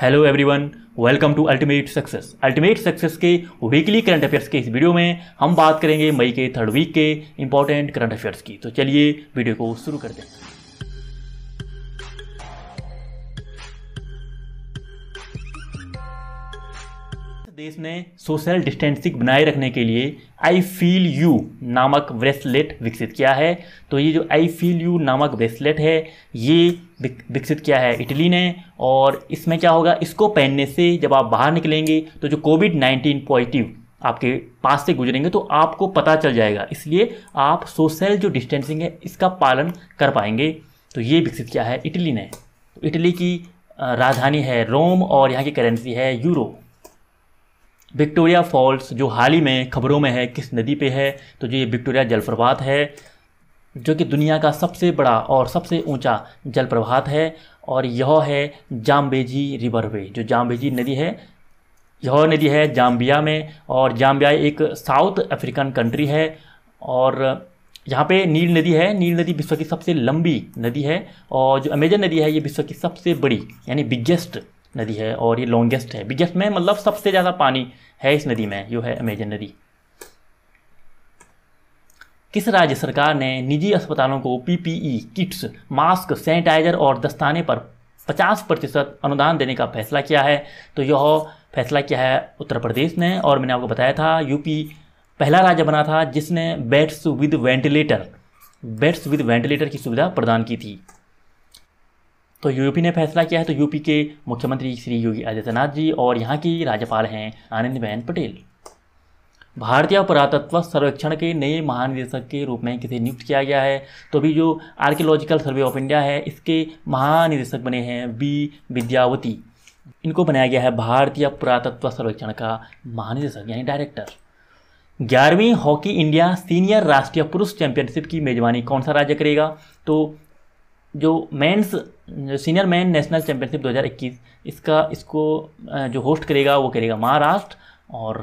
hello everyone welcome to ultimate success ultimate success के weekly current affairs के इस video में हम बात करेंगे मई के थर्ड वीक के इंपॉर्टेंट करंट अफेयर्स की तो चलिए वीडियो को शुरू करते हैं देश ने सोशल डिस्टेंसिंग बनाए रखने के लिए आई फील यू नामक ब्रेसलेट विकसित किया है तो ये जो आई फील यू नामक ब्रेसलेट है ये विकसित किया है इटली ने और इसमें क्या होगा इसको पहनने से जब आप बाहर निकलेंगे तो जो कोविड नाइन्टीन पॉजिटिव आपके पास से गुजरेंगे तो आपको पता चल जाएगा इसलिए आप सोशल जो डिस्टेंसिंग है इसका पालन कर पाएंगे तो ये विकसित किया है इटली ने तो इटली की राजधानी है रोम और यहाँ की करेंसी है यूरो विक्टोरिया फॉल्स जो हाल ही में खबरों में है किस नदी पे है तो जो ये विक्टोरिया जलप्रपात है जो कि दुनिया का सबसे बड़ा और सबसे ऊंचा जलप्रपात है और यह है जाम्बेजी रिवर वे जो जाम्बेजी नदी है यह नदी है जाम्बिया में और जाम्बिया एक साउथ अफ्रीकन कंट्री है और यहाँ पे नील नदी है नील नदी विश्व की सबसे लंबी नदी है और जो अमेजन नदी है ये विश्व की सबसे बड़ी यानी बिगेस्ट नदी है और ये लॉन्गेस्ट है बिगेस्ट में मतलब सबसे ज़्यादा पानी है इस नदी में जो है अमेजन नदी किस राज्य सरकार ने निजी अस्पतालों को PPE e, kits mask sanitiser और दस्ताने पर 50 प्रतिशत अनुदान देने का फैसला किया है तो यह फैसला किया है उत्तर प्रदेश ने और मैंने आपको बताया था यूपी पहला राज्य बना था जिसने beds with ventilator beds with ventilator की सुविधा प्रदान की थी तो यूपी ने फैसला किया है तो यूपी के मुख्यमंत्री श्री योगी आदित्यनाथ जी और यहाँ की राज्यपाल हैं आनंदीबेन पटेल भारतीय पुरातत्व सर्वेक्षण के नए महानिदेशक के रूप में किसे नियुक्त किया गया है तो अभी जो आर्कियोलॉजिकल सर्वे ऑफ इंडिया है इसके महानिदेशक बने हैं बी विद्यावती इनको बनाया गया है भारतीय पुरातत्व सर्वेक्षण का महानिदेशक यानी डायरेक्टर ग्यारहवीं हॉकी इंडिया सीनियर राष्ट्रीय पुरुष चैंपियनशिप की मेजबानी कौन सा राज्य करेगा तो जो men's senior men national championship 2021 इसका इसको जो होस्ट करेगा वो करेगा महाराष्ट्र और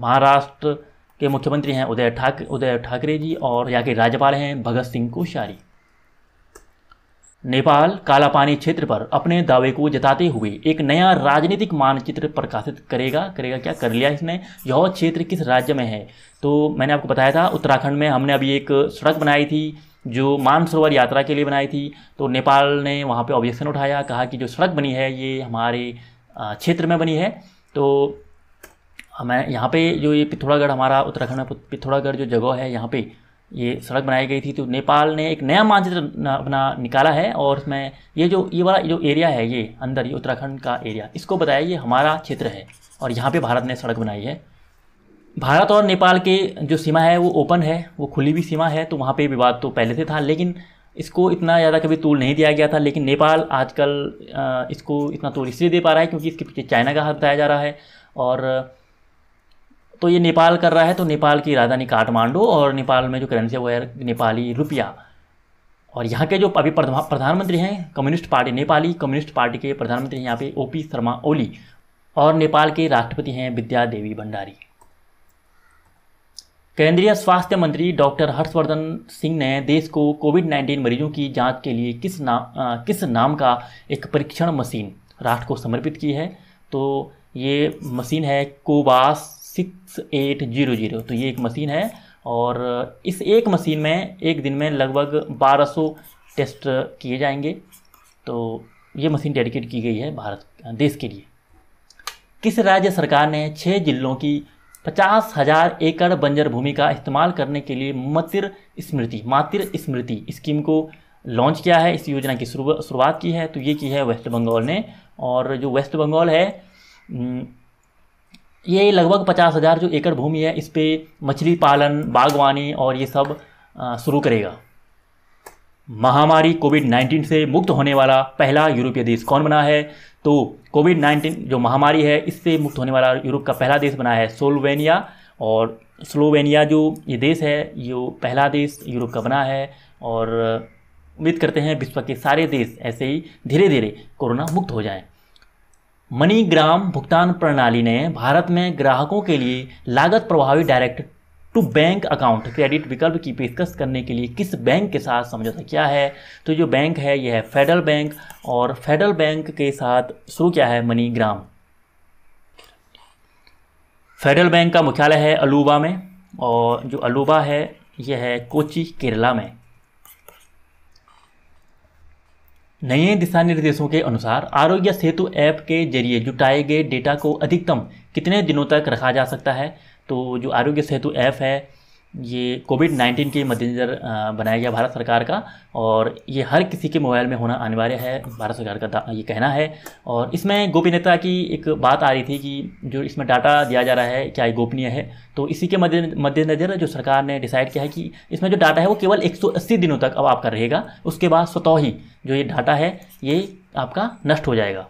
महाराष्ट्र के मुख्यमंत्री हैं उदय ठाकरे उदय ठाकरे जी और यहाँ के राज्यपाल हैं भगत सिंह कोश्यारी नेपाल कालापानी क्षेत्र पर अपने दावे को जताते हुए एक नया राजनीतिक मानचित्र प्रकाशित करेगा करेगा क्या कर लिया इसने यह क्षेत्र किस राज्य में है तो मैंने आपको बताया था उत्तराखंड में हमने अभी एक सड़क बनाई थी जो मानसरोवर यात्रा के लिए बनाई थी तो नेपाल ने वहाँ पे ऑब्जेक्शन उठाया कहा कि जो सड़क बनी है ये हमारे क्षेत्र में बनी है तो हमें यहाँ पे जो ये पिथौरागढ़ हमारा उत्तराखंड में पिथौरागढ़ जो जगह है यहाँ पे ये सड़क बनाई गई थी तो नेपाल ने एक नया मानचित्र अपना निकाला है और उसमें ये जो ये वाला जो एरिया है ये अंदर ये उत्तराखंड का एरिया इसको बताया ये हमारा क्षेत्र है और यहाँ पे भारत ने सड़क बनाई है भारत और नेपाल के जो सीमा है वो ओपन है वो खुली भी सीमा है तो वहाँ पे विवाद तो पहले से था लेकिन इसको इतना ज़्यादा कभी तोल नहीं दिया गया था लेकिन नेपाल आजकल इसको इतना तोल इसलिए दे पा रहा है क्योंकि इसके पीछे चाइना का हाथ बताया जा रहा है और तो ये नेपाल कर रहा है तो नेपाल की राजधानी काठमांडू और नेपाल में जो करेंसी है वो है नेपाली रुपया और यहाँ के जो अभी प्रधानमंत्री हैं communist party Nepali communist party के प्रधानमंत्री हैं यहाँ पे ओपी शर्मा ओली और नेपाल के राष्ट्रपति हैं विद्या देवी भंडारी केंद्रीय स्वास्थ्य मंत्री डॉक्टर हर्षवर्धन सिंह ने देश को कोविड 19 मरीजों की जांच के लिए किस नाम आ, किस नाम का एक परीक्षण मशीन राष्ट्र को समर्पित की है तो ये मशीन है Cobas six eight zero zero तो ये एक मशीन है और इस एक मशीन में एक दिन में लगभग 1200 टेस्ट किए जाएंगे तो ये मशीन डेडिकेट की गई है भारत देश के लिए किस राज्य सरकार ने छः जिलों की पचास हजार एकड़ बंजर भूमि का इस्तेमाल करने के लिए मतिर स्मृति मातिर स्मृति स्कीम को लॉन्च किया है इस योजना की शुरुआत की है तो ये की है वेस्ट बंगाल ने और जो वेस्ट बंगाल है ये लगभग पचास हज़ार जो एकड़ भूमि है इस पर मछली पालन बागवानी और ये सब शुरू करेगा महामारी कोविड 19 से मुक्त होने वाला पहला यूरोपीय देश कौन बना है तो कोविड 19 जो महामारी है इससे मुक्त होने वाला यूरोप का पहला देश बना है सोलोवेनिया और स्लोवेनिया जो ये देश है ये पहला देश यूरोप का बना है और उम्मीद करते हैं विश्व के सारे देश ऐसे ही धीरे धीरे कोरोना मुक्त हो जाएं मनीग्राम भुगतान प्रणाली ने भारत में ग्राहकों के लिए लागत प्रभावी direct to bank account credit विकल्प की पेशकश करने के लिए किस बैंक के साथ समझौता किया है तो जो बैंक है यह है फेडरल बैंक और फेडरल बैंक के साथ शुरू किया है मनी ग्राम फेडरल बैंक का मुख्यालय है अलूबा में और जो अलूबा है यह है कोची केरला में नए दिशा निर्देशों के अनुसार आरोग्य सेतु ऐप के जरिए जुटाए गए डेटा को अधिकतम कितने दिनों तक रखा जा सकता है तो जो आरोग्य सेतु ऐप है ये कोविड नाइन्टीन के मद्देनज़र बनाया गया भारत सरकार का और ये हर किसी के मोबाइल में होना अनिवार्य है भारत सरकार का ये कहना है और इसमें गोपनीयता की एक बात आ रही थी कि जो इसमें डाटा दिया जा रहा है क्या ये गोपनीय है तो इसी के मद्देनज़र जो सरकार ने डिसाइड किया है कि इसमें जो डाटा है वो केवल एक दिनों तक अब आपका रहेगा उसके बाद स्वतः ही जो ये डाटा है ये आपका नष्ट हो जाएगा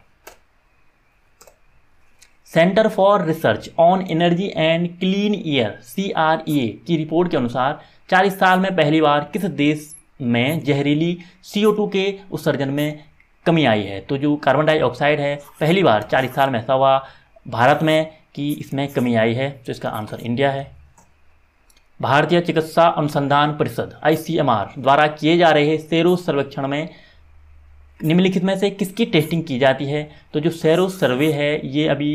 centre for research on energy and clean air C R A की रिपोर्ट के अनुसार चालीस साल में पहली बार किस देश में जहरीली सी ओ टू के उत्सर्जन में कमी आई है तो जो कार्बन डाइऑक्साइड है पहली बार चालीस साल में ऐसा हुआ भारत में कि इसमें कमी आई है तो इसका आंसर इंडिया है भारतीय चिकित्सा अनुसंधान परिषद आई द्वारा किए जा रहे सेरो सर्वेक्षण में निम्नलिखित में से किसकी टेस्टिंग की जाती है तो जो सेरो सर्वे है ये अभी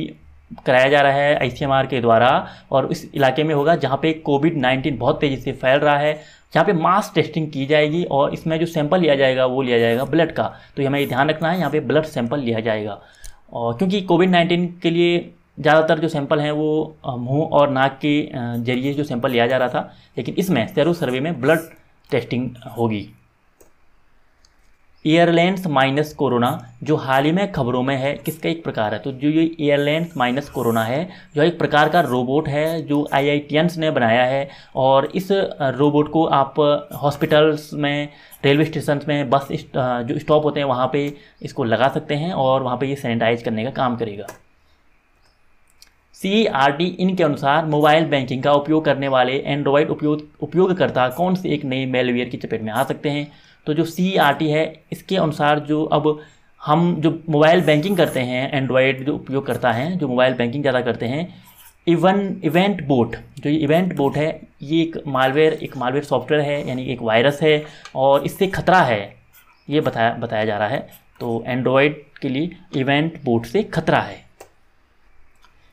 कराया जा रहा है आई के द्वारा और इस इलाके में होगा जहाँ पे कोविड 19 बहुत तेज़ी से फैल रहा है जहाँ पे मास टेस्टिंग की जाएगी और इसमें जो सैंपल लिया जाएगा वो लिया जाएगा ब्लड का तो ये ध्यान रखना है यहाँ पे ब्लड सैंपल लिया जाएगा और क्योंकि कोविड नाइन्टीन के लिए ज़्यादातर जो सैंपल हैं वो मुंह और नाक के जरिए जो सैंपल लिया जा रहा था लेकिन इसमें सैरो सर्वे में ब्लड टेस्टिंग होगी एयरलाइंस माइनस कोरोना जो हाल ही में खबरों में है किसका एक प्रकार है तो जो ये एयरलाइंस माइनस कोरोना है जो एक प्रकार का रोबोट है जो आई ने बनाया है और इस रोबोट को आप हॉस्पिटल्स में रेलवे स्टेशन में बस जो स्टॉप होते हैं वहाँ पे इसको लगा सकते हैं और वहाँ पे ये सैनिटाइज करने का काम करेगा C R e T in के अनुसार मोबाइल बैंकिंग का उपयोग करने वाले एंड्रॉयड उपयोग उपयोगकर्ता कौन से एक नए मेलवेयर की चपेट में आ सकते हैं तो जो सी आर टी है इसके अनुसार जो अब हम जो मोबाइल बैंकिंग करते हैं एंड्रॉयड जो उपयोग करता है जो मोबाइल बैंकिंग ज़्यादा करते हैं इवन इवेंट बोट जो ये इवेंट बोट है ये एक मालवेयर एक मालवेयर सॉफ्टवेयर है यानी एक वायरस है और इससे खतरा है ये बताया बताया जा रहा है तो एंड्रॉयड के लिए इवेंट बोट से खतरा है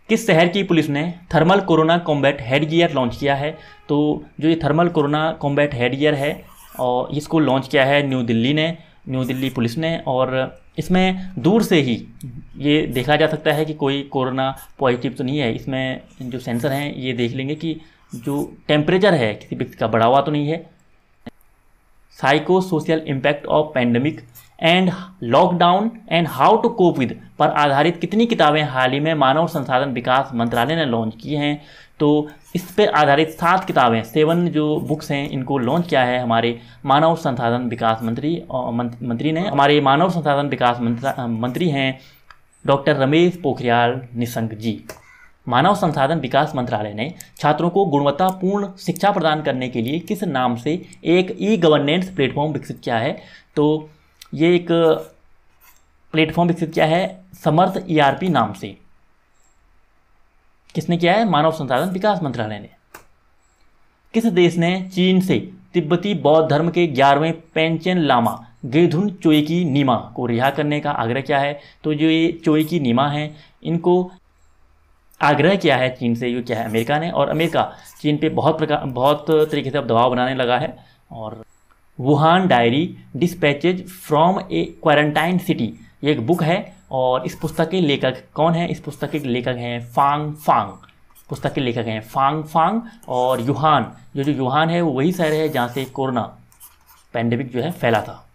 किस शहर की पुलिस ने thermal corona combat head gear launch किया है तो जो ये thermal corona combat head gear है और इसको लॉन्च किया है न्यू दिल्ली ने न्यू दिल्ली पुलिस ने और इसमें दूर से ही ये देखा जा सकता है कि कोई कोरोना पॉजिटिव तो नहीं है इसमें जो सेंसर हैं ये देख लेंगे कि जो टेम्परेचर है किसी व्यक्ति का बढ़ा हुआ तो नहीं है psycho social impact of pandemic and lockdown and how to cope with पर आधारित कितनी किताबें हाल ही में मानव संसाधन विकास मंत्रालय ने लॉन्च की हैं तो इस पर आधारित सात किताबें सेवन जो बुक्स हैं इनको लॉन्च किया है हमारे मानव संसाधन विकास मंत्री मंत्री ने हमारे मानव संसाधन विकास मंत्री हैं डॉक्टर रमेश पोखरियाल निशंक जी मानव संसाधन विकास मंत्रालय ने छात्रों को गुणवत्तापूर्ण शिक्षा प्रदान करने के लिए किस नाम से एक ई गवर्नेंस प्लेटफॉर्म विकसित किया है तो ये एक प्लेटफॉर्म विकसित किया है समर्थ ईआरपी e नाम से किसने किया है मानव संसाधन विकास मंत्रालय ने किस देश ने चीन से तिब्बती बौद्ध धर्म के ग्यारहवें पेंचन लामा गेधुन चोईकी नीमा को रिहा करने का आग्रह किया है तो जो ये चोईकी नीमा है इनको आग्रह किया है चीन से ये क्या है अमेरिका ने और अमेरिका चीन पे बहुत प्रकार बहुत तरीके से अब दबाव बनाने लगा है और Wuhan diary dispatches from a quarantine city ये एक बुक है और इस पुस्तक के लेखक कौन है इस पुस्तक के लेखक हैं फांग फांग पुस्तक के लेखक हैं फांग फांग और यूहान जो जो यूहान है वो वही शहर है जहाँ से कोरोना पैंडेमिक जो है फैला था